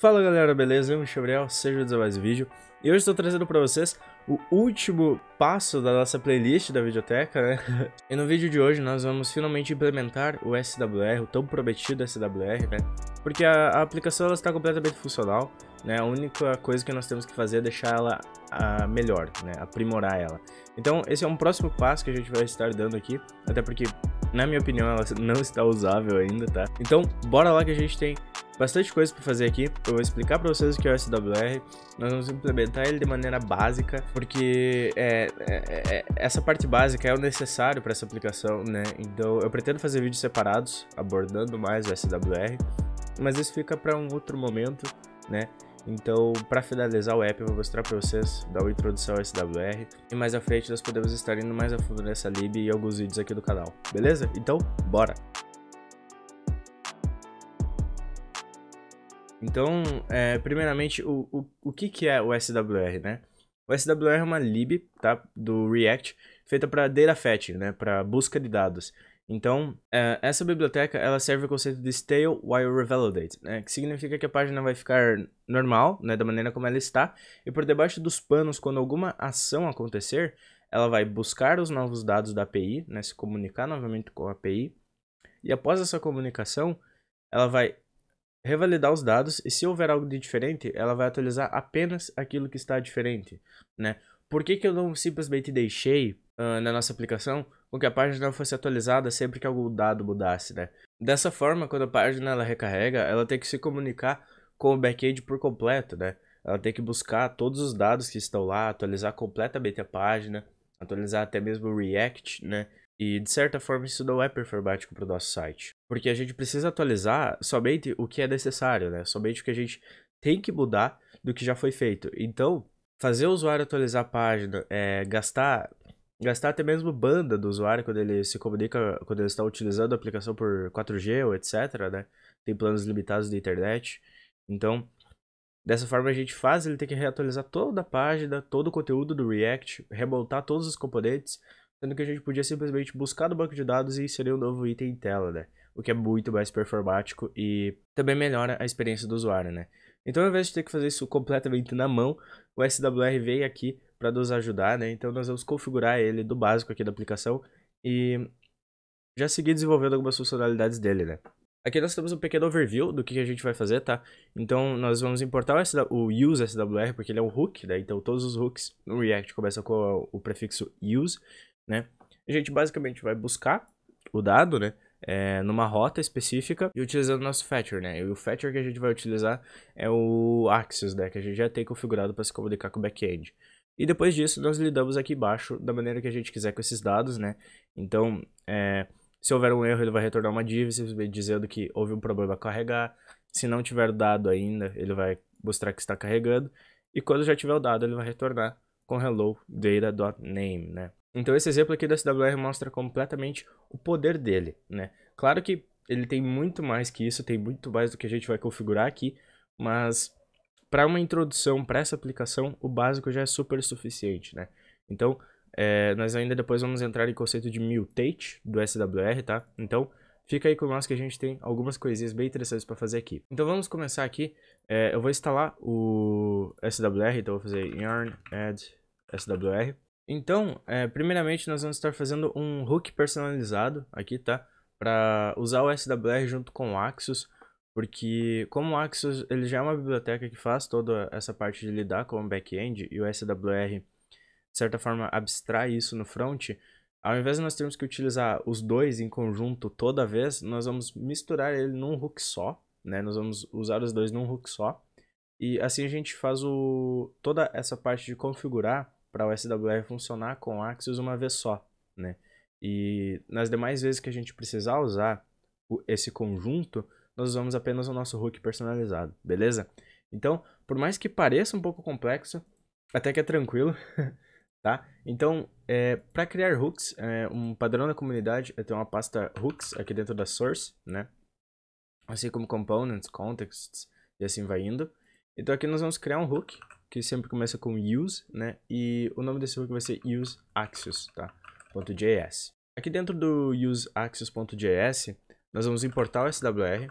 Fala galera, beleza? Eu sou o Gabriel, seja bem-vindo a mais um vídeo. E hoje estou trazendo para vocês o último passo da nossa playlist da videoteca, né? E no vídeo de hoje nós vamos finalmente implementar o SWR, o tão prometido SWR, né? Porque a, a aplicação ela está completamente funcional, né? A única coisa que nós temos que fazer é deixar ela a, melhor, né? Aprimorar ela. Então esse é um próximo passo que a gente vai estar dando aqui, até porque na minha opinião, ela não está usável ainda, tá? Então, bora lá que a gente tem bastante coisa para fazer aqui. Eu vou explicar para vocês o que é o SWR. Nós vamos implementar ele de maneira básica, porque é, é, é, essa parte básica é o necessário para essa aplicação, né? Então, eu pretendo fazer vídeos separados, abordando mais o SWR, mas isso fica para um outro momento, né? Então, para finalizar o app, eu vou mostrar para vocês, dar uma introdução ao SWR, e mais à frente nós podemos estar indo mais a fundo nessa lib e alguns vídeos aqui do canal, beleza? Então, bora! Então, é, primeiramente, o, o, o que, que é o SWR, né? O SWR é uma lib tá, do React feita para data fetching, né, para busca de dados. Então, é, essa biblioteca ela serve o conceito de stale while revalidate, né? que significa que a página vai ficar normal, né? da maneira como ela está, e por debaixo dos panos, quando alguma ação acontecer, ela vai buscar os novos dados da API, né? se comunicar novamente com a API, e após essa comunicação, ela vai revalidar os dados, e se houver algo de diferente, ela vai atualizar apenas aquilo que está diferente. Né? Por que, que eu não simplesmente deixei uh, na nossa aplicação com que a página fosse atualizada sempre que algum dado mudasse, né? Dessa forma, quando a página ela recarrega, ela tem que se comunicar com o back-end por completo, né? Ela tem que buscar todos os dados que estão lá, atualizar completamente a página, atualizar até mesmo o React, né? E de certa forma isso não é performático para o nosso site, porque a gente precisa atualizar somente o que é necessário, né? Somente o que a gente tem que mudar do que já foi feito. Então, fazer o usuário atualizar a página, é, gastar gastar até mesmo banda do usuário quando ele se comunica, quando ele está utilizando a aplicação por 4G ou etc, né? Tem planos limitados de internet. Então, dessa forma a gente faz ele ter que reatualizar toda a página, todo o conteúdo do React, remontar todos os componentes, sendo que a gente podia simplesmente buscar no banco de dados e inserir um novo item em tela, né? O que é muito mais performático e também melhora a experiência do usuário, né? Então, ao invés de ter que fazer isso completamente na mão, o SWR veio aqui para nos ajudar, né? Então nós vamos configurar ele do básico aqui da aplicação e já seguir desenvolvendo algumas funcionalidades dele, né? Aqui nós temos um pequeno overview do que a gente vai fazer, tá? Então, nós vamos importar o, SW, o use SWR, porque ele é um hook, né? Então, todos os hooks no React começam com o prefixo use, né? A gente basicamente vai buscar o dado, né? É, numa rota específica e utilizando o nosso fetcher, né? E o fetcher que a gente vai utilizar é o axis, né? Que a gente já tem configurado para se comunicar com o back-end. E depois disso, nós lidamos aqui embaixo da maneira que a gente quiser com esses dados, né? Então, é, se houver um erro, ele vai retornar uma div, simplesmente dizendo que houve um problema a carregar. Se não tiver o dado ainda, ele vai mostrar que está carregando. E quando já tiver o dado, ele vai retornar com hello data.name, né? Então esse exemplo aqui da SWR mostra completamente o poder dele, né? Claro que ele tem muito mais que isso, tem muito mais do que a gente vai configurar aqui, mas para uma introdução para essa aplicação, o básico já é super suficiente, né? Então, é, nós ainda depois vamos entrar em conceito de mutate do SWR, tá? Então, fica aí com nós que a gente tem algumas coisinhas bem interessantes para fazer aqui. Então, vamos começar aqui. É, eu vou instalar o SWR, então vou fazer yarn add SWR. Então, é, primeiramente, nós vamos estar fazendo um hook personalizado aqui, tá? Para usar o SWR junto com o Axios porque como o Axios ele já é uma biblioteca que faz toda essa parte de lidar com o back-end e o SWR, de certa forma, abstrai isso no front, ao invés de nós termos que utilizar os dois em conjunto toda vez, nós vamos misturar ele num hook só, né? Nós vamos usar os dois num hook só. E assim a gente faz o, toda essa parte de configurar para o SWR funcionar com o Axios uma vez só, né? E nas demais vezes que a gente precisar usar esse conjunto, nós usamos apenas o nosso hook personalizado, beleza? Então, por mais que pareça um pouco complexo, até que é tranquilo, tá? Então, é, para criar hooks, é, um padrão da comunidade é ter uma pasta hooks aqui dentro da source, né? Assim como components, contexts e assim vai indo. Então aqui nós vamos criar um hook, que sempre começa com use, né? E o nome desse hook vai ser useAxios, tá? .js. Aqui dentro do useAxios.js, nós vamos importar o SWR,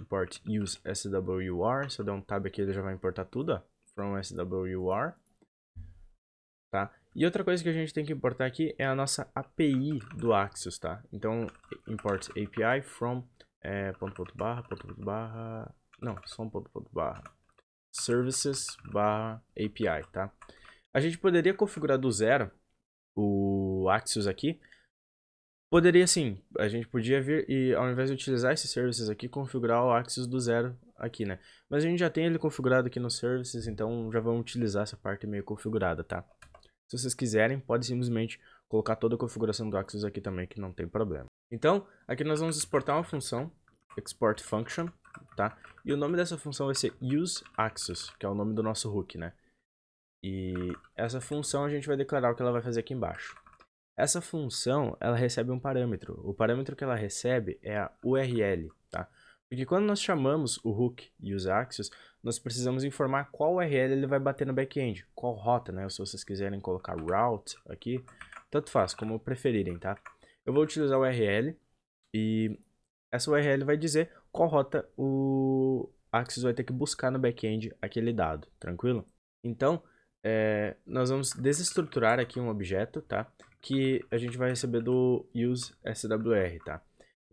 import use swr, se eu der um tab aqui ele já vai importar tudo, ó, from swr, tá? E outra coisa que a gente tem que importar aqui é a nossa API do Axios, tá? Então, import API from é, ponto, ponto, barra, ponto, ponto, barra, não, só um ponto, ponto, barra, services barra API, tá? A gente poderia configurar do zero o Axios aqui, Poderia sim, a gente podia vir e ao invés de utilizar esses services aqui, configurar o Axis do zero aqui, né? Mas a gente já tem ele configurado aqui nos services, então já vamos utilizar essa parte meio configurada, tá? Se vocês quiserem, pode simplesmente colocar toda a configuração do Axis aqui também, que não tem problema. Então, aqui nós vamos exportar uma função, export function, tá? E o nome dessa função vai ser useAxis, que é o nome do nosso hook, né? E essa função a gente vai declarar o que ela vai fazer aqui embaixo. Essa função, ela recebe um parâmetro. O parâmetro que ela recebe é a URL, tá? Porque quando nós chamamos o hook e os axis, nós precisamos informar qual URL ele vai bater no back-end, qual rota, né? Ou se vocês quiserem colocar route aqui, tanto faz, como preferirem, tá? Eu vou utilizar o URL e essa URL vai dizer qual rota o axis vai ter que buscar no back-end aquele dado, tranquilo? Então, é, nós vamos desestruturar aqui um objeto, tá? que a gente vai receber do use swr, tá?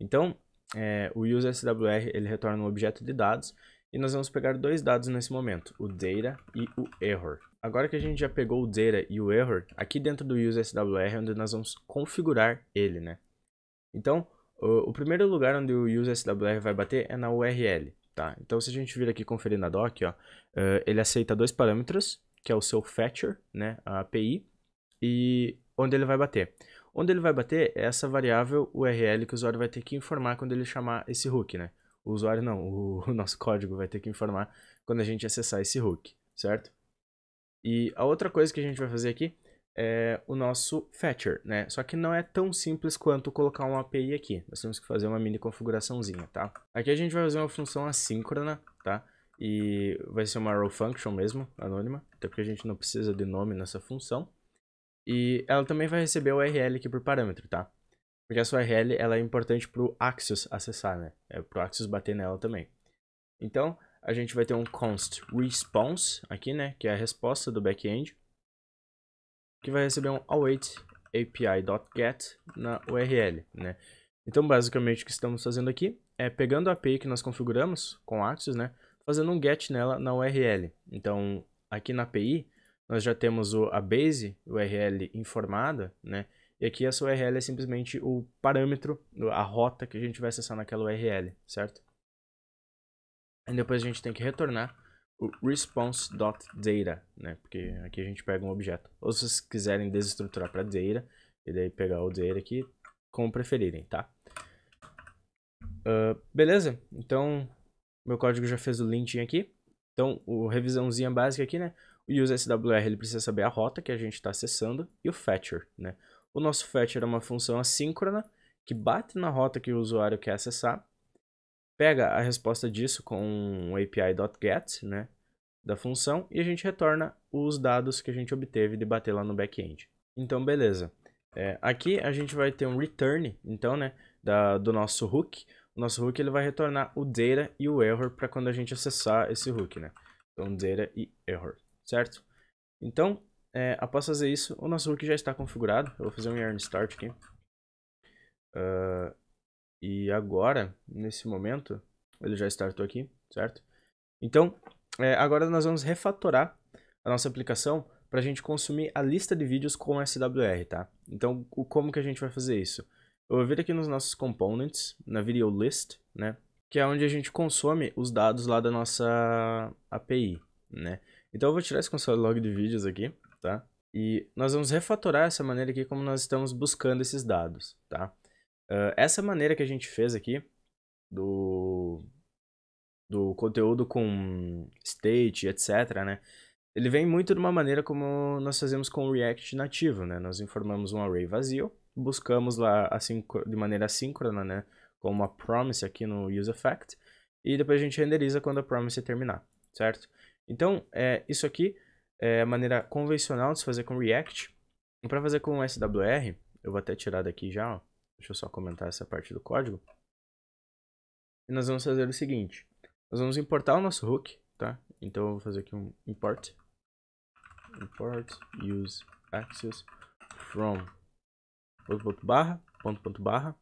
Então, é, o use swr ele retorna um objeto de dados e nós vamos pegar dois dados nesse momento, o data e o error. Agora que a gente já pegou o data e o error, aqui dentro do use swr é onde nós vamos configurar ele, né? Então, o, o primeiro lugar onde o use swr vai bater é na URL, tá? Então, se a gente vir aqui conferir na doc, ó, uh, ele aceita dois parâmetros, que é o seu fetcher, né, a API, e onde ele vai bater. Onde ele vai bater é essa variável URL que o usuário vai ter que informar quando ele chamar esse hook, né? O usuário não, o, nosso código vai ter que informar quando a gente acessar esse hook, certo? E a outra coisa que a gente vai fazer aqui é o nosso fetcher, né? Só que não é tão simples quanto colocar uma API aqui. Nós temos que fazer uma mini configuraçãozinha, tá? Aqui a gente vai fazer uma função assíncrona, tá? E vai ser uma row function mesmo, anônima, até porque a gente não precisa de nome nessa função. E ela também vai receber a URL aqui por parâmetro, tá? Porque essa URL ela é importante para o Axios acessar, né? É para o Axios bater nela também. Então, a gente vai ter um const response aqui, né? Que é a resposta do backend. Que vai receber um await api.get na URL, né? Então, basicamente, o que estamos fazendo aqui é pegando a API que nós configuramos com Axios, né? Fazendo um get nela na URL. Então, aqui na API, nós já temos o, a base, URL informada, né? E aqui essa URL é simplesmente o parâmetro, a rota que a gente vai acessar naquela URL, certo? E depois a gente tem que retornar o response.data, né? Porque aqui a gente pega um objeto. Ou se vocês quiserem desestruturar para data, e daí pegar o data aqui, como preferirem, tá? Uh, beleza? Então, meu código já fez o linting aqui. Então, o revisãozinha básica aqui, né? O SWR ele precisa saber a rota que a gente está acessando e o fetcher, né? O nosso fetcher é uma função assíncrona que bate na rota que o usuário quer acessar, pega a resposta disso com um API.get, né, da função, e a gente retorna os dados que a gente obteve de bater lá no back-end. Então, beleza. É, aqui a gente vai ter um return, então, né, da, do nosso hook. O nosso hook ele vai retornar o data e o error para quando a gente acessar esse hook, né. Então, data e error certo? Então, é, após fazer isso, o nosso hook já está configurado. Eu vou fazer um yarn start aqui. Uh, e agora, nesse momento, ele já startou aqui, certo? Então, é, agora nós vamos refatorar a nossa aplicação para a gente consumir a lista de vídeos com SWR, tá? Então, o, como que a gente vai fazer isso? Eu vou vir aqui nos nossos components, na video list, né? Que é onde a gente consome os dados lá da nossa API, né? Então eu vou tirar esse console log de vídeos aqui, tá? E nós vamos refatorar essa maneira aqui como nós estamos buscando esses dados, tá? Uh, essa maneira que a gente fez aqui do, do conteúdo com state, etc, né? Ele vem muito de uma maneira como nós fazemos com o React nativo, né? Nós informamos um array vazio, buscamos lá de maneira assíncrona, né? Com uma promise aqui no useEffect, e depois a gente renderiza quando a promise terminar, certo? Então, é, isso aqui é a maneira convencional de se fazer com React. E para fazer com SWR, eu vou até tirar daqui já, ó. deixa eu só comentar essa parte do código. E nós vamos fazer o seguinte, nós vamos importar o nosso hook, tá? Então eu vou fazer aqui um import, import use axios from ponto, ponto, barra, ponto, ponto, barra,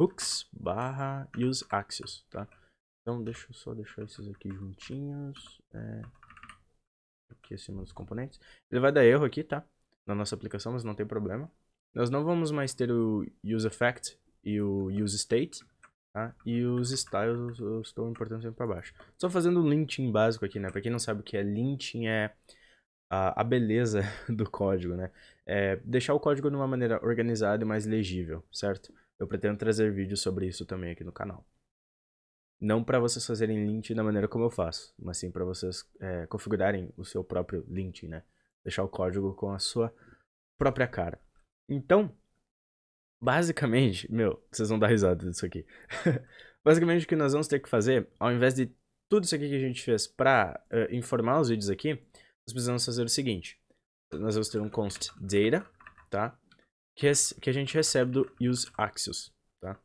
hooks, barra, use axios tá? Então deixa eu só deixar esses aqui juntinhos, é aqui acima dos componentes. Ele vai dar erro aqui, tá? Na nossa aplicação, mas não tem problema. Nós não vamos mais ter o useEffect e o useState. Tá? E os styles eu estou importando sempre para baixo. Só fazendo um linting básico aqui, né? Para quem não sabe o que é linting, é a, a beleza do código, né? É deixar o código de uma maneira organizada e mais legível, certo? Eu pretendo trazer vídeos sobre isso também aqui no canal. Não para vocês fazerem lint da maneira como eu faço, mas sim para vocês é, configurarem o seu próprio lint, né? Deixar o código com a sua própria cara. Então, basicamente, meu, vocês vão dar risada disso aqui. basicamente o que nós vamos ter que fazer, ao invés de tudo isso aqui que a gente fez para uh, eh, informar os vídeos aqui, nós precisamos fazer o seguinte. Nós vamos ter um const data, tá? Que, que a gente recebe do use axis, tá?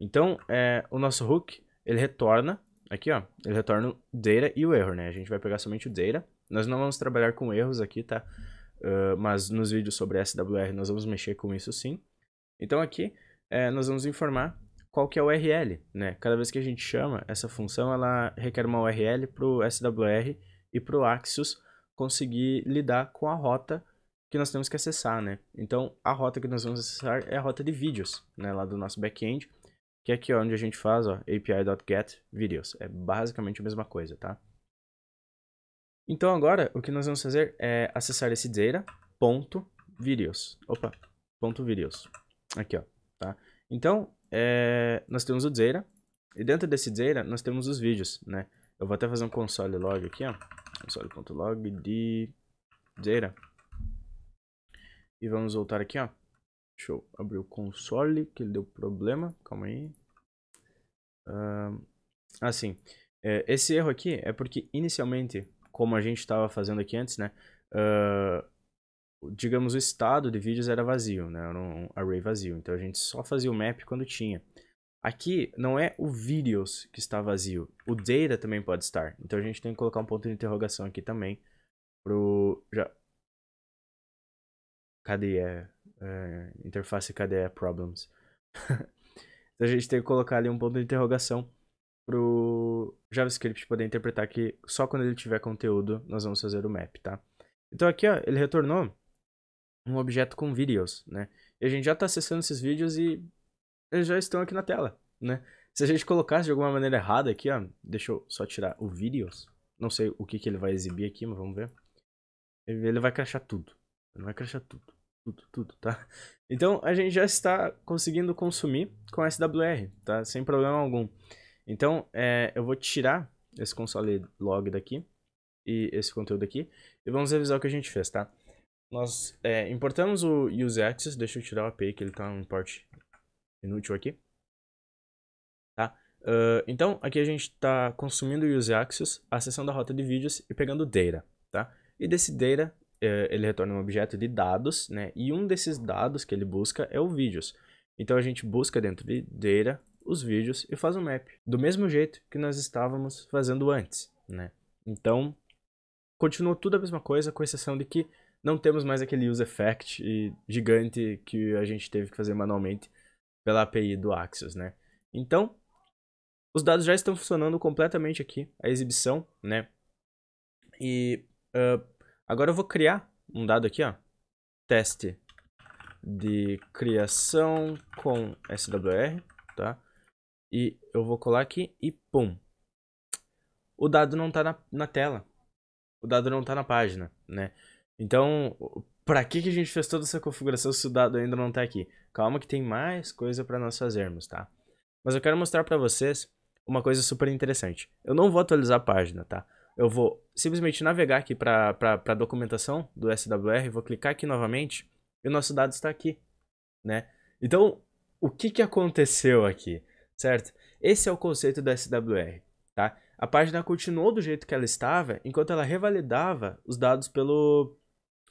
Então, é, o nosso hook ele retorna, aqui ó, ele retorna o data e o erro, né? A gente vai pegar somente o data. Nós não vamos trabalhar com erros aqui, tá? Uh, mas nos vídeos sobre SWR nós vamos mexer com isso sim. Então aqui é, nós vamos informar qual que é a URL, né? Cada vez que a gente chama essa função, ela requer uma URL para o SWR e para o Axios conseguir lidar com a rota que nós temos que acessar, né? Então, a rota que nós vamos acessar é a rota de vídeos, né? Lá do nosso back-end que é aqui é onde a gente faz ó, api.getVideos. É basicamente a mesma coisa, tá? Então agora o que nós vamos fazer é acessar esse data ponto videos. Opa, ponto videos. Aqui, ó, tá? Então, é, nós temos o Zera. E dentro desse Zera, nós temos os vídeos, né? Eu vou até fazer um console log aqui, ó. Console.log de Zera. E vamos voltar aqui, ó. Deixa eu abrir o console, que ele deu problema. Calma aí. Uh, assim, é, esse erro aqui é porque inicialmente, como a gente estava fazendo aqui antes, né? Uh, digamos, o estado de vídeos era vazio, né? Era um array vazio. Então a gente só fazia o map quando tinha. Aqui não é o videos que está vazio, o data também pode estar. Então a gente tem que colocar um ponto de interrogação aqui também pro já Cadê é? É, interface KDE Problems. então a gente tem que colocar ali um ponto de interrogação pro JavaScript poder interpretar que só quando ele tiver conteúdo nós vamos fazer o map, tá? Então aqui, ó, ele retornou um objeto com videos, né? E a gente já está acessando esses vídeos e eles já estão aqui na tela, né? Se a gente colocasse de alguma maneira errada aqui, ó, deixa eu só tirar o videos. Não sei o que, que ele vai exibir aqui, mas vamos ver. Ele vai crachar tudo. Ele vai crachar tudo tudo, tudo, tá? Então a gente já está conseguindo consumir com SWR, tá? Sem problema algum. Então é, eu vou tirar esse console log daqui e esse conteúdo aqui e vamos revisar o que a gente fez, tá? Nós é, importamos o use deixa eu tirar o API que ele tá um import inútil aqui. Tá? Uh, então aqui a gente está consumindo o use a acessando a rota de vídeos e pegando data, tá? E desse data eh, ele retorna um objeto de dados, né? E um desses dados que ele busca é o vídeos. Então a gente busca dentro de Data os vídeos e faz um map, do mesmo jeito que nós estávamos fazendo antes, né? Então, continua tudo a mesma coisa, com exceção de que não temos mais aquele use effect gigante que a gente teve que fazer manualmente pela API do Axios, né? Então, os dados já estão funcionando completamente aqui, a exibição, né? E uh, Agora eu vou criar um dado aqui, ó. Teste de criação com SWR, tá? E eu vou colar aqui e pum. O dado não tá na, na tela. O dado não tá na página, né? Então, para que, que a gente fez toda essa configuração se o dado ainda não tá aqui? Calma que tem mais coisa para nós fazermos, tá? Mas eu quero mostrar para vocês uma coisa super interessante. Eu não vou atualizar a página, tá? eu vou simplesmente navegar aqui para a documentação do SWR, vou clicar aqui novamente e o nosso dado está aqui, né? Então, o que, que aconteceu aqui, certo? Esse é o conceito do SWR, tá? A página continuou do jeito que ela estava, enquanto ela revalidava os dados pelo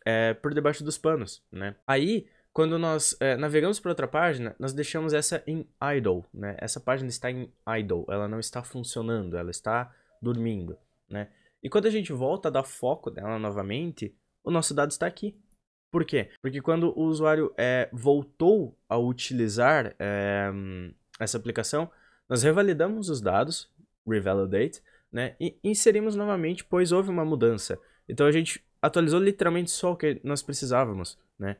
é, por debaixo dos panos, né? Aí, quando nós é, navegamos para outra página, nós deixamos essa em idle, né? Essa página está em idle, ela não está funcionando, ela está dormindo né? E quando a gente volta a dar foco dela novamente, o nosso dado está aqui. Por quê? Porque quando o usuário é, voltou a utilizar é, essa aplicação, nós revalidamos os dados, revalidate, né? E inserimos novamente, pois houve uma mudança. Então a gente atualizou literalmente só o que nós precisávamos, né?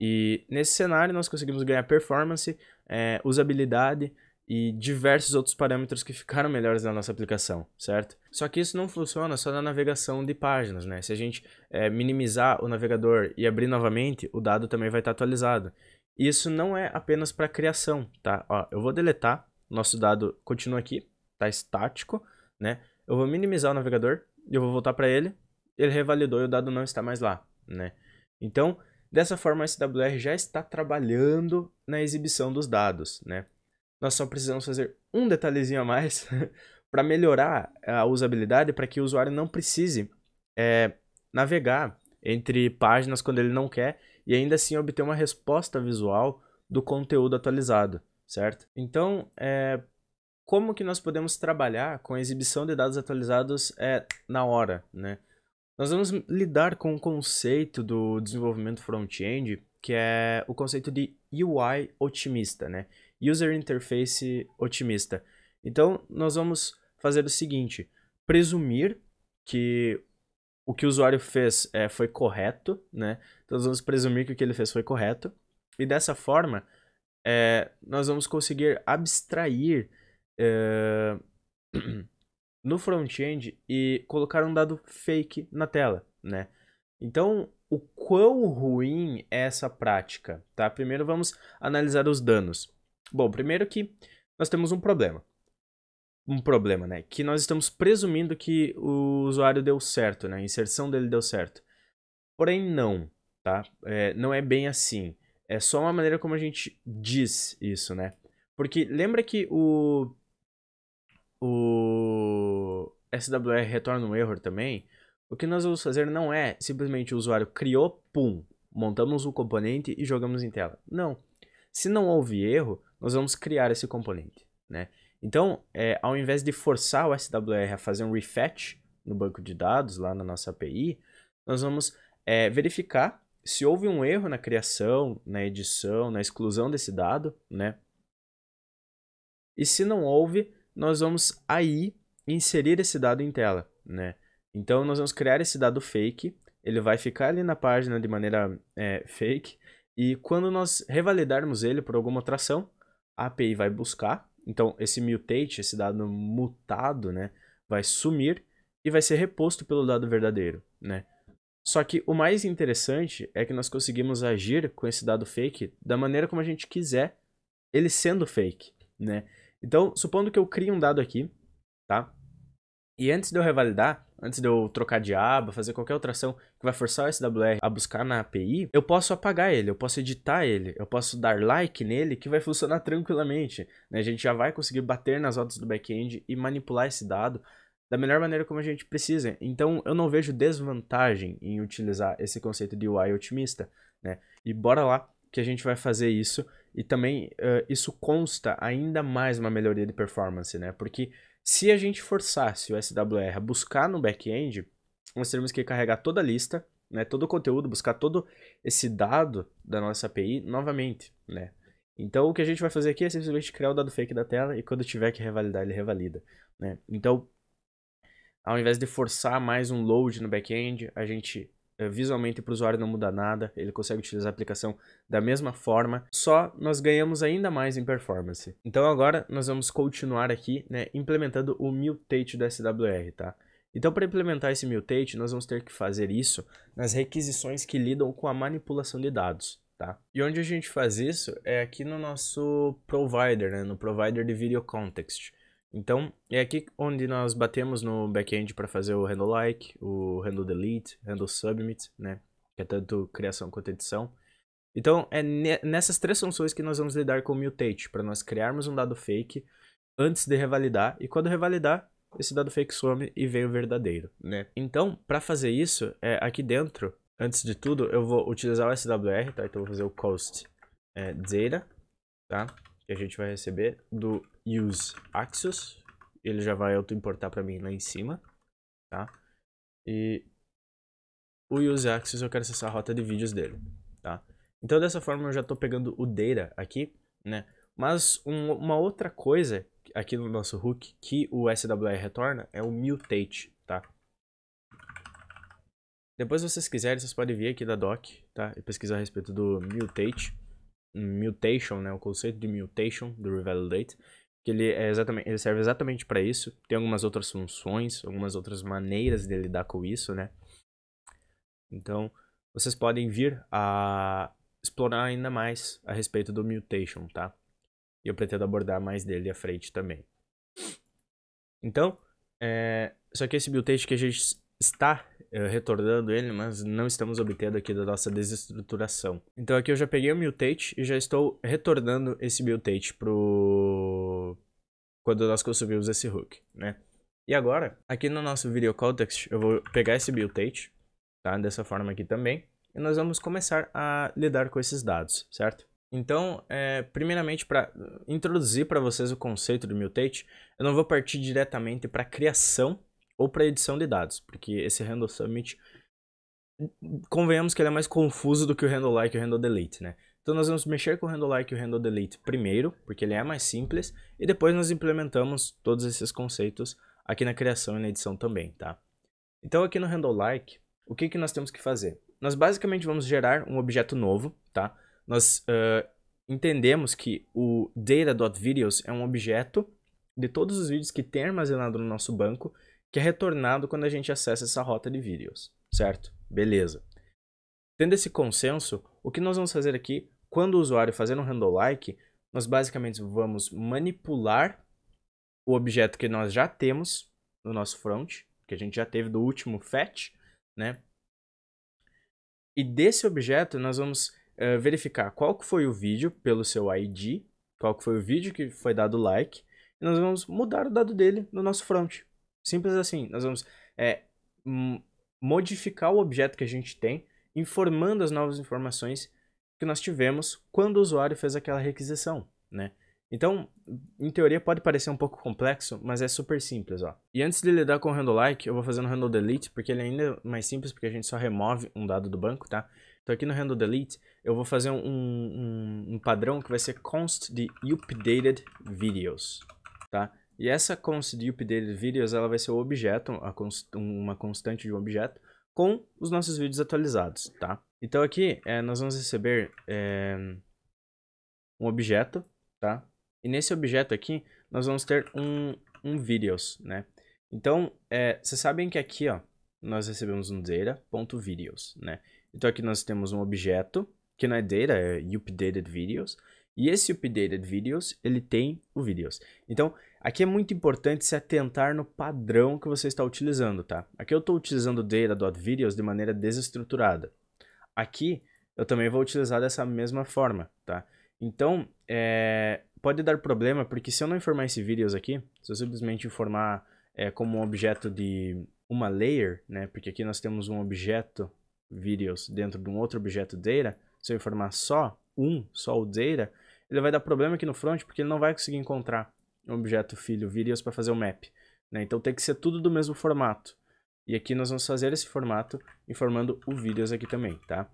E nesse cenário nós conseguimos ganhar performance, é, usabilidade, e diversos outros parâmetros que ficaram melhores na nossa aplicação, certo? Só que isso não funciona só na navegação de páginas, né? Se a gente é, minimizar o navegador e abrir novamente, o dado também vai estar atualizado. E isso não é apenas para criação, tá? Ó, eu vou deletar, nosso dado continua aqui, tá estático, né? Eu vou minimizar o navegador, e eu vou voltar para ele, ele revalidou e o dado não está mais lá, né? Então, dessa forma, a SWR já está trabalhando na exibição dos dados, né? nós só precisamos fazer um detalhezinho a mais para melhorar a usabilidade, para que o usuário não precise é, navegar entre páginas quando ele não quer e ainda assim obter uma resposta visual do conteúdo atualizado, certo? Então, é, como que nós podemos trabalhar com a exibição de dados atualizados é, na hora, né? Nós vamos lidar com o conceito do desenvolvimento front-end que é o conceito de UI otimista, né? User Interface otimista. Então, nós vamos fazer o seguinte: presumir que o que o usuário fez é, foi correto, né? Então, nós vamos presumir que o que ele fez foi correto. E dessa forma, é, nós vamos conseguir abstrair é, no front-end e colocar um dado fake na tela, né? Então, o quão ruim é essa prática, tá? Primeiro vamos analisar os danos. Bom, primeiro que nós temos um problema. Um problema, né? Que nós estamos presumindo que o usuário deu certo, né? A inserção dele deu certo. Porém, não, tá? É, não é bem assim. É só uma maneira como a gente diz isso, né? Porque lembra que o o SWR retorna um erro também, o que nós vamos fazer não é simplesmente o usuário criou, pum, montamos um componente e jogamos em tela. Não. Se não houve erro, nós vamos criar esse componente, né? Então, é, ao invés de forçar o SWR a fazer um refetch no banco de dados, lá na nossa API, nós vamos é, verificar se houve um erro na criação, na edição, na exclusão desse dado, né? E se não houve, nós vamos aí inserir esse dado em tela, né? Então nós vamos criar esse dado fake, ele vai ficar ali na página de maneira é, fake, e quando nós revalidarmos ele por alguma atração, a API vai buscar, então esse mutate, esse dado mutado, né, vai sumir e vai ser reposto pelo dado verdadeiro, né? Só que o mais interessante é que nós conseguimos agir com esse dado fake da maneira como a gente quiser, ele sendo fake, né? Então, supondo que eu crie um dado aqui, tá? E antes de eu revalidar, antes de eu trocar de aba, fazer qualquer outra ação que vai forçar o SWR a buscar na API, eu posso apagar ele, eu posso editar ele, eu posso dar like nele que vai funcionar tranquilamente. Né? A gente já vai conseguir bater nas rodas do back-end e manipular esse dado da melhor maneira como a gente precisa. Então eu não vejo desvantagem em utilizar esse conceito de UI otimista. Né? E bora lá que a gente vai fazer isso. E também uh, isso consta ainda mais uma melhoria de performance, né? Porque se a gente forçasse o SWR a buscar no back-end, nós teríamos que carregar toda a lista, né, todo o conteúdo, buscar todo esse dado da nossa API novamente, né? Então, o que a gente vai fazer aqui é simplesmente criar o dado fake da tela e quando tiver que revalidar, ele revalida, né? Então, ao invés de forçar mais um load no back-end, a gente eh, visualmente para o usuário não muda nada, ele consegue utilizar a aplicação da mesma forma, só nós ganhamos ainda mais em performance. Então agora nós vamos continuar aqui, né, implementando o mutate do SWR, tá? Então para implementar esse mutate, nós vamos ter que fazer isso nas requisições que lidam com a manipulação de dados, tá? E onde a gente faz isso é aqui no nosso provider, né, no provider de video context. Então, é aqui onde nós batemos no back-end para fazer o handle like, o handle delete, handle submit, né? Que é tanto criação quanto edição. Então, é nessas três funções que nós vamos lidar com o mutate, para nós criarmos um dado fake antes de revalidar, e quando revalidar, esse dado fake some e vem o verdadeiro, né? Então, para fazer isso, é, aqui dentro, antes de tudo, eu vou utilizar o SWR, tá? Então, eu vou fazer o cost é, data, tá? Que a gente vai receber do use Axios. Ele já vai auto-importar para mim lá em cima, tá? E o use Axios eu quero acessar a rota de vídeos dele, tá? Então dessa forma eu já estou pegando o data aqui, né? Mas um, uma outra coisa aqui no nosso hook que o SWR retorna é o mutate, tá? Depois, se vocês quiserem, vocês podem vir aqui da doc, tá? E pesquisar a respeito do mutate, mutation, né? O conceito de mutation do revalidate que ele, é exatamente, ele serve exatamente para isso. Tem algumas outras funções, algumas outras maneiras de lidar com isso, né? Então, vocês podem vir a explorar ainda mais a respeito do mutation, tá? E eu pretendo abordar mais dele à frente também. Então, é, só que esse mutation que a gente está eh, retornando ele, mas não estamos obtendo aqui da nossa desestruturação. Então aqui eu já peguei o mutate e já estou retornando esse mutate pro... quando nós consumimos esse hook, né? E agora, aqui no nosso video context, eu vou pegar esse mutate, tá? Dessa forma aqui também, e nós vamos começar a lidar com esses dados, certo? Então, é, primeiramente, para introduzir para vocês o conceito do mutate, eu não vou partir diretamente para a criação ou para edição de dados, porque esse Handle Submit, convenhamos que ele é mais confuso do que o Handle Like e o Handle Delete, né? Então nós vamos mexer com o Handle Like e o Handle Delete primeiro, porque ele é mais simples, e depois nós implementamos todos esses conceitos aqui na criação e na edição também, tá? Então aqui no Handle Like, o que, que nós temos que fazer? Nós basicamente vamos gerar um objeto novo, tá? Nós uh, entendemos que o data.videos é um objeto de todos os vídeos que tem armazenado no nosso banco, que é retornado quando a gente acessa essa rota de vídeos, certo? Beleza. Tendo esse consenso, o que nós vamos fazer aqui, quando o usuário fazer um handle like, nós basicamente vamos manipular o objeto que nós já temos no nosso front, que a gente já teve do último fetch, né? E desse objeto nós vamos uh, verificar qual que foi o vídeo pelo seu ID, qual que foi o vídeo que foi dado like, e nós vamos mudar o dado dele no nosso front, Simples assim, nós vamos é, modificar o objeto que a gente tem, informando as novas informações que nós tivemos quando o usuário fez aquela requisição, né? Então, em teoria pode parecer um pouco complexo, mas é super simples, ó. E antes de lidar com o handle like, eu vou fazer no handle delete, porque ele é ainda mais simples, porque a gente só remove um dado do banco, tá? Então aqui no handle delete, eu vou fazer um, um, um padrão que vai ser const de updated videos, tá? E essa const de dele videos, ela vai ser o objeto, const, uma constante de um objeto, com os nossos vídeos atualizados, tá? Então aqui é, nós vamos receber é, um objeto, tá? E nesse objeto aqui nós vamos ter um, um videos, né? Então, é, vocês sabem que aqui, ó, nós recebemos um data.videos, né? Então aqui nós temos um objeto, que não é data, é updated videos, e esse Updated Videos, ele tem o Videos. Então, aqui é muito importante se atentar no padrão que você está utilizando, tá? Aqui eu estou utilizando o data.videos de maneira desestruturada. Aqui, eu também vou utilizar dessa mesma forma, tá? Então, é, pode dar problema, porque se eu não informar esse Videos aqui, se eu simplesmente informar é, como um objeto de uma layer, né? Porque aqui nós temos um objeto Videos dentro de um outro objeto Data, se eu informar só um, só o Data, ele vai dar problema aqui no front porque ele não vai conseguir encontrar um objeto filho, virias para fazer o map. Né? Então tem que ser tudo do mesmo formato. E aqui nós vamos fazer esse formato informando o videos aqui também, tá?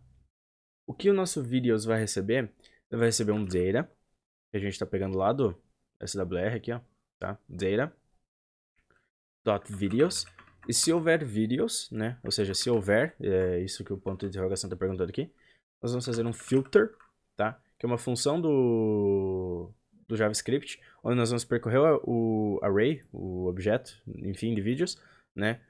O que o nosso videos vai receber? Ele vai receber um data, que a gente está pegando lá do SWR aqui, ó, tá? Data dot videos. E se houver videos, né? Ou seja, se houver, é isso que o ponto de interrogação está perguntando aqui. Nós vamos fazer um filter, tá? que é uma função do, do JavaScript, onde nós vamos percorrer o array, o objeto, enfim, de vídeos, né?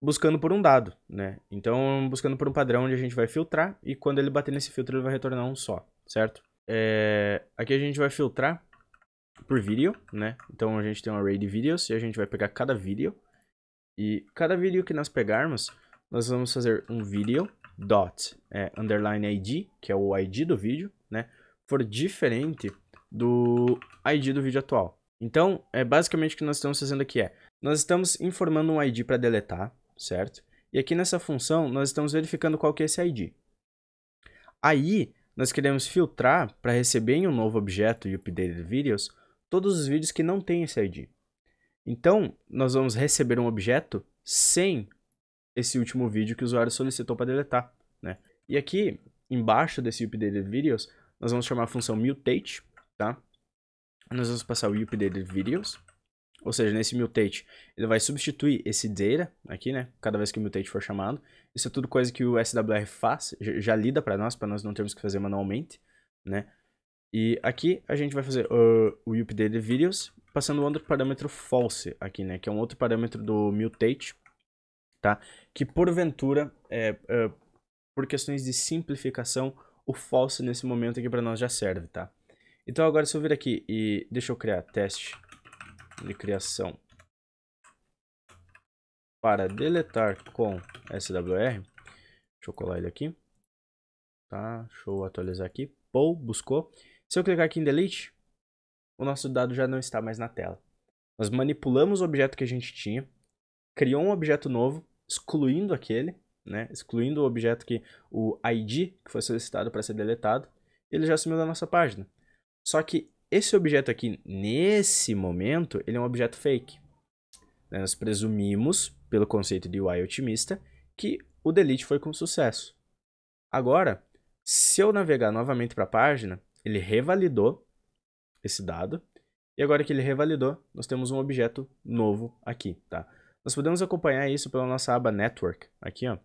Buscando por um dado, né? Então, buscando por um padrão onde a gente vai filtrar e quando ele bater nesse filtro, ele vai retornar um só, certo? É, aqui a gente vai filtrar por vídeo, né? Então, a gente tem um array de vídeos e a gente vai pegar cada vídeo. E cada vídeo que nós pegarmos, nós vamos fazer um vídeo dot é, underline id, que é o id do vídeo, né, for diferente do id do vídeo atual. Então, é basicamente o que nós estamos fazendo aqui é, nós estamos informando um id para deletar, certo? E aqui nessa função, nós estamos verificando qual que é esse id. Aí, nós queremos filtrar para receber em um novo objeto e updated videos todos os vídeos que não têm esse id. Então, nós vamos receber um objeto sem esse último vídeo que o usuário solicitou para deletar, né? E aqui, embaixo desse updated videos, nós vamos chamar a função mutate, tá? Nós vamos passar o updated videos, ou seja, nesse mutate, ele vai substituir esse data aqui, né? Cada vez que o mutate for chamado. Isso é tudo coisa que o SWR faz, já lida para nós, para nós não termos que fazer manualmente, né? E aqui a gente vai fazer uh, o updated videos, passando o outro parâmetro false aqui, né? Que é um outro parâmetro do mutate, tá? Que porventura, é, é, por questões de simplificação, o false nesse momento aqui para nós já serve, tá? Então agora se eu vir aqui e deixa eu criar teste de criação para deletar com swr, deixa eu colar ele aqui, tá? Deixa eu atualizar aqui, pull buscou. Se eu clicar aqui em delete, o nosso dado já não está mais na tela. Nós manipulamos o objeto que a gente tinha, criou um objeto novo excluindo aquele, né? excluindo o objeto que o ID que foi solicitado para ser deletado, ele já sumiu da nossa página. Só que esse objeto aqui, nesse momento, ele é um objeto fake. Né, nós presumimos, pelo conceito de UI otimista, que o delete foi com sucesso. Agora, se eu navegar novamente para a página, ele revalidou esse dado. E agora que ele revalidou, nós temos um objeto novo aqui, tá? Nós podemos acompanhar isso pela nossa aba Network, aqui, ó.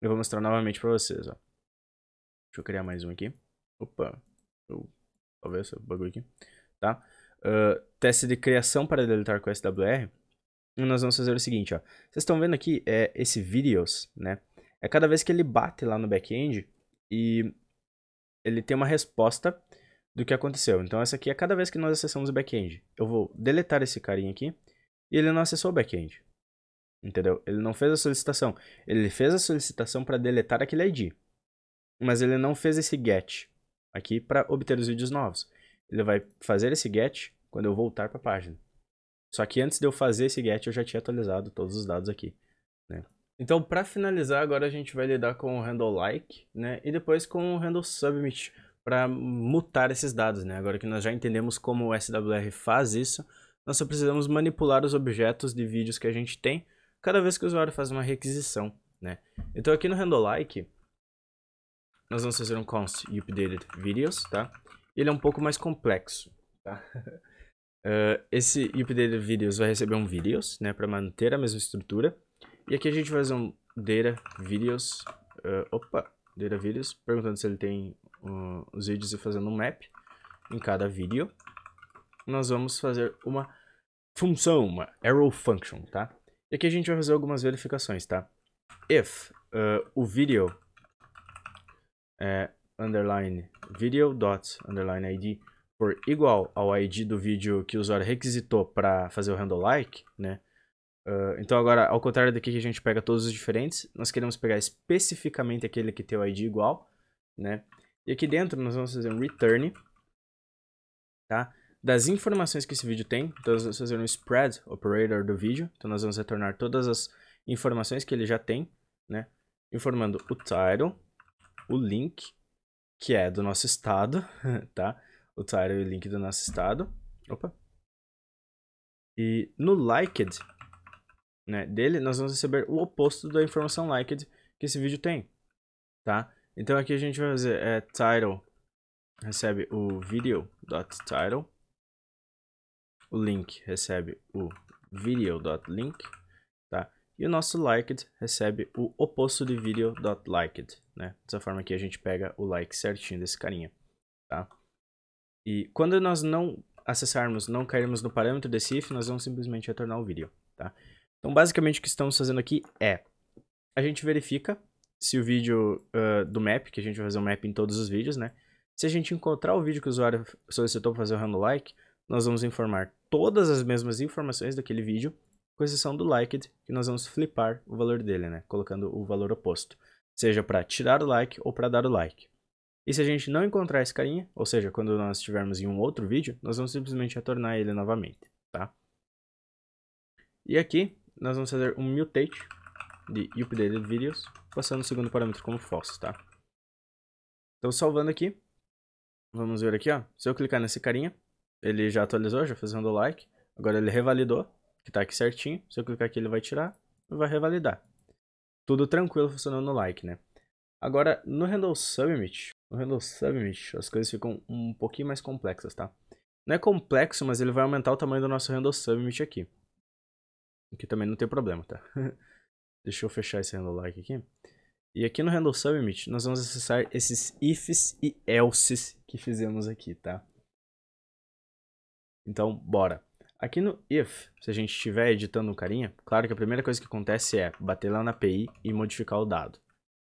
Eu vou mostrar novamente para vocês, ó. Deixa eu criar mais um aqui. Opa, eu... talvez esse bagulho aqui, tá? Uh, teste de criação para deletar com SWR. E nós vamos fazer o seguinte, ó. Vocês estão vendo aqui é esse videos, né? É cada vez que ele bate lá no back-end e ele tem uma resposta do que aconteceu. Então essa aqui é cada vez que nós acessamos o back-end. Eu vou deletar esse carinha aqui e ele não acessou o back-end. Entendeu? Ele não fez a solicitação. Ele fez a solicitação para deletar aquele ID. Mas ele não fez esse get aqui para obter os vídeos novos. Ele vai fazer esse get quando eu voltar para a página. Só que antes de eu fazer esse get, eu já tinha atualizado todos os dados aqui. Né? Então, para finalizar, agora a gente vai lidar com o handle like né? e depois com o handle submit para mutar esses dados. Né? Agora que nós já entendemos como o SWR faz isso, nós só precisamos manipular os objetos de vídeos que a gente tem cada vez que o usuário faz uma requisição, né? Então aqui no handle like, nós vamos fazer um const updated videos, tá? Ele é um pouco mais complexo, tá? uh, esse updated videos vai receber um videos, né? Para manter a mesma estrutura. E aqui a gente vai fazer um data videos, uh, opa, data videos, perguntando se ele tem uh, os vídeos e fazendo um map em cada vídeo. Nós vamos fazer uma função, uma arrow function, tá? E aqui a gente vai fazer algumas verificações, tá? If uh, o video é, underline video dot underline id for igual ao id do vídeo que o usuário requisitou para fazer o handle like, né? Uh, então agora, ao contrário daqui que a gente pega todos os diferentes, nós queremos pegar especificamente aquele que tem o id igual, né? E aqui dentro nós vamos fazer um return, tá? das informações que esse vídeo tem. Então, nós vamos fazer um spread operator do vídeo. Então, nós vamos retornar todas as informações que ele já tem, né? Informando o title, o link, que é do nosso estado, tá? O title e o link do nosso estado. Opa! E no liked né, dele, nós vamos receber o oposto da informação liked que esse vídeo tem, tá? Então, aqui a gente vai fazer é, title recebe o video.title o link recebe o video.link, tá? E o nosso liked recebe o oposto de video.liked, né? Dessa forma aqui a gente pega o like certinho desse carinha, tá? E quando nós não acessarmos, não cairmos no parâmetro desse if, nós vamos simplesmente retornar o vídeo, tá? Então, basicamente, o que estamos fazendo aqui é... A gente verifica se o vídeo uh, do map, que a gente vai fazer um map em todos os vídeos, né? Se a gente encontrar o vídeo que o usuário solicitou para fazer o random like, nós vamos informar todas as mesmas informações daquele vídeo, com exceção do liked, que nós vamos flipar o valor dele, né? Colocando o valor oposto, seja para tirar o like ou para dar o like. E se a gente não encontrar esse carinha, ou seja, quando nós estivermos em um outro vídeo, nós vamos simplesmente retornar ele novamente, tá? E aqui, nós vamos fazer um mutate de updated videos, passando o segundo parâmetro como false, tá? Então, salvando aqui, vamos ver aqui, ó. Se eu clicar nesse carinha, ele já atualizou, já fazendo o like. Agora ele revalidou, que tá aqui certinho. Se eu clicar aqui, ele vai tirar e vai revalidar. Tudo tranquilo funcionando no like, né? Agora, no Handle Submit, no Handle Submit, as coisas ficam um pouquinho mais complexas, tá? Não é complexo, mas ele vai aumentar o tamanho do nosso Handle Submit aqui. O que também não tem problema, tá? Deixa eu fechar esse Handle Like aqui. E aqui no Handle Submit, nós vamos acessar esses ifs e elses que fizemos aqui, tá? Então, bora. Aqui no if, se a gente estiver editando o carinha, claro que a primeira coisa que acontece é bater lá na API e modificar o dado.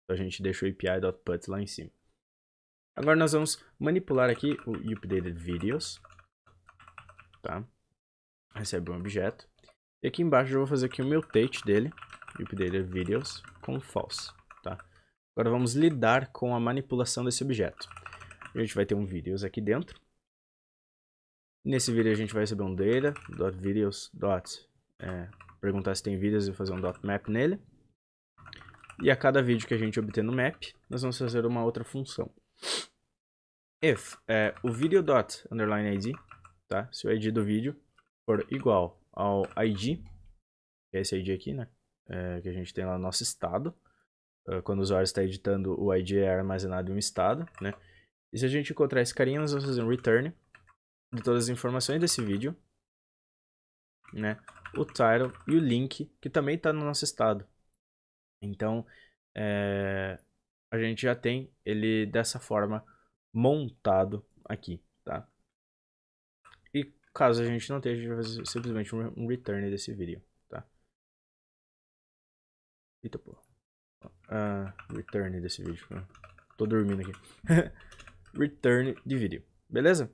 Então a gente deixa o API.put lá em cima. Agora nós vamos manipular aqui o updated videos, tá? Recebe um objeto. E aqui embaixo eu vou fazer aqui o date dele, updated videos com false, tá? Agora vamos lidar com a manipulação desse objeto. A gente vai ter um videos aqui dentro. Nesse vídeo a gente vai receber um data, dot videos, dot, é, perguntar se tem vídeos e fazer um dot map nele. E a cada vídeo que a gente obter no map, nós vamos fazer uma outra função. If é, o video dot underline id, tá? se o id do vídeo for igual ao id, que é esse id aqui, né? É, que a gente tem lá no nosso estado, é, quando o usuário está editando, o ID é armazenado em um estado, né? E se a gente encontrar esse carinha, nós vamos fazer um return, de todas as informações desse vídeo, né? O title e o link, que também está no nosso estado. Então, é, a gente já tem ele dessa forma montado aqui, tá? E caso a gente não tenha, a gente vai fazer simplesmente um return desse vídeo, tá? Eita, pô. Uh, return desse vídeo. Né? Tô dormindo aqui. return de vídeo, beleza?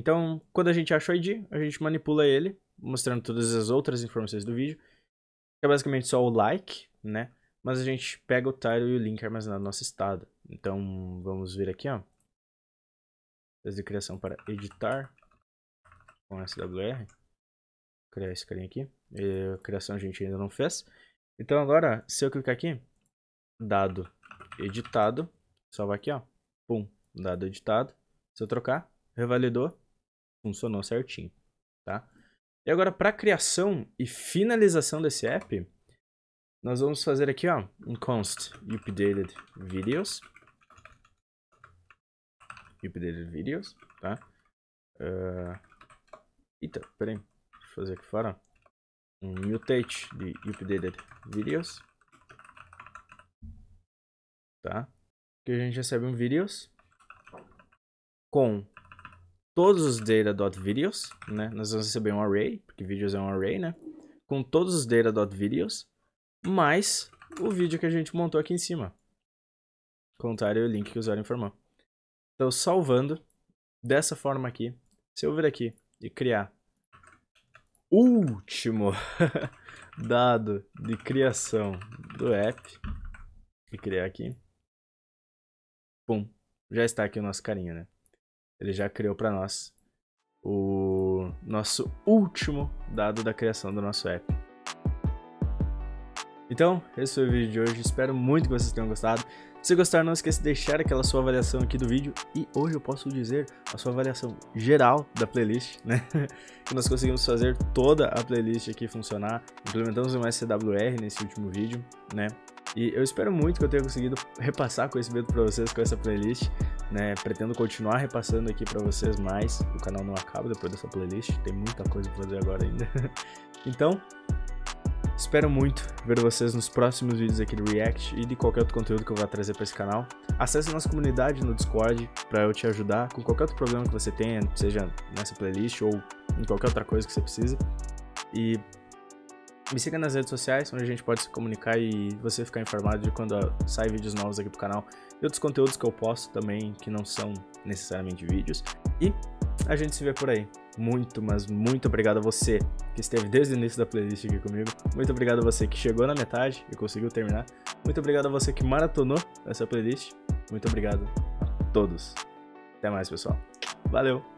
Então, quando a gente acha o ID, a gente manipula ele, mostrando todas as outras informações do vídeo, que é basicamente só o like, né? Mas a gente pega o title e o link armazenado no nosso estado. Então, vamos vir aqui, ó. Desde criação para editar com SWR. criar esse carinha aqui. E a criação a gente ainda não fez. Então agora, se eu clicar aqui, dado editado, salva aqui, ó. Pum, dado editado. Se eu trocar, revalidou, funcionou certinho, tá? E agora para criação e finalização desse app, nós vamos fazer aqui, ó, um const updated videos, updated videos, tá? Uh... Eita, peraí, deixa eu fazer aqui fora, um mutate de updated videos, tá? Que a gente recebe um videos com todos os data.videos, né? Nós vamos receber um array, porque videos é um array, né? Com todos os data.videos, mais o vídeo que a gente montou aqui em cima. Contrário o link que o usuário informou. Então, salvando dessa forma aqui, se eu vir aqui e criar último dado de criação do app, e criar aqui, pum, já está aqui o nosso carinha, né? Ele já criou para nós o nosso último dado da criação do nosso app. Então, esse foi o vídeo de hoje. Espero muito que vocês tenham gostado. Se gostar, não esqueça de deixar aquela sua avaliação aqui do vídeo. E hoje eu posso dizer a sua avaliação geral da playlist, né? que nós conseguimos fazer toda a playlist aqui funcionar. Implementamos um SCWR nesse último vídeo, né? E eu espero muito que eu tenha conseguido repassar conhecimento para vocês com essa playlist. Né, pretendo continuar repassando aqui para vocês mais. O canal não acaba depois dessa playlist, tem muita coisa para fazer agora ainda. então, espero muito ver vocês nos próximos vídeos aqui do React e de qualquer outro conteúdo que eu vou trazer para esse canal. Acesse a nossa comunidade no Discord para eu te ajudar com qualquer outro problema que você tenha, seja nessa playlist ou em qualquer outra coisa que você precisa. E me siga nas redes sociais, onde a gente pode se comunicar e você ficar informado de quando ah, sai vídeos novos aqui pro canal e outros conteúdos que eu posto também, que não são necessariamente vídeos. E a gente se vê por aí. Muito, mas muito obrigado a você que esteve desde o início da playlist aqui comigo. Muito obrigado a você que chegou na metade e conseguiu terminar. Muito obrigado a você que maratonou essa playlist. Muito obrigado a todos. Até mais, pessoal. Valeu!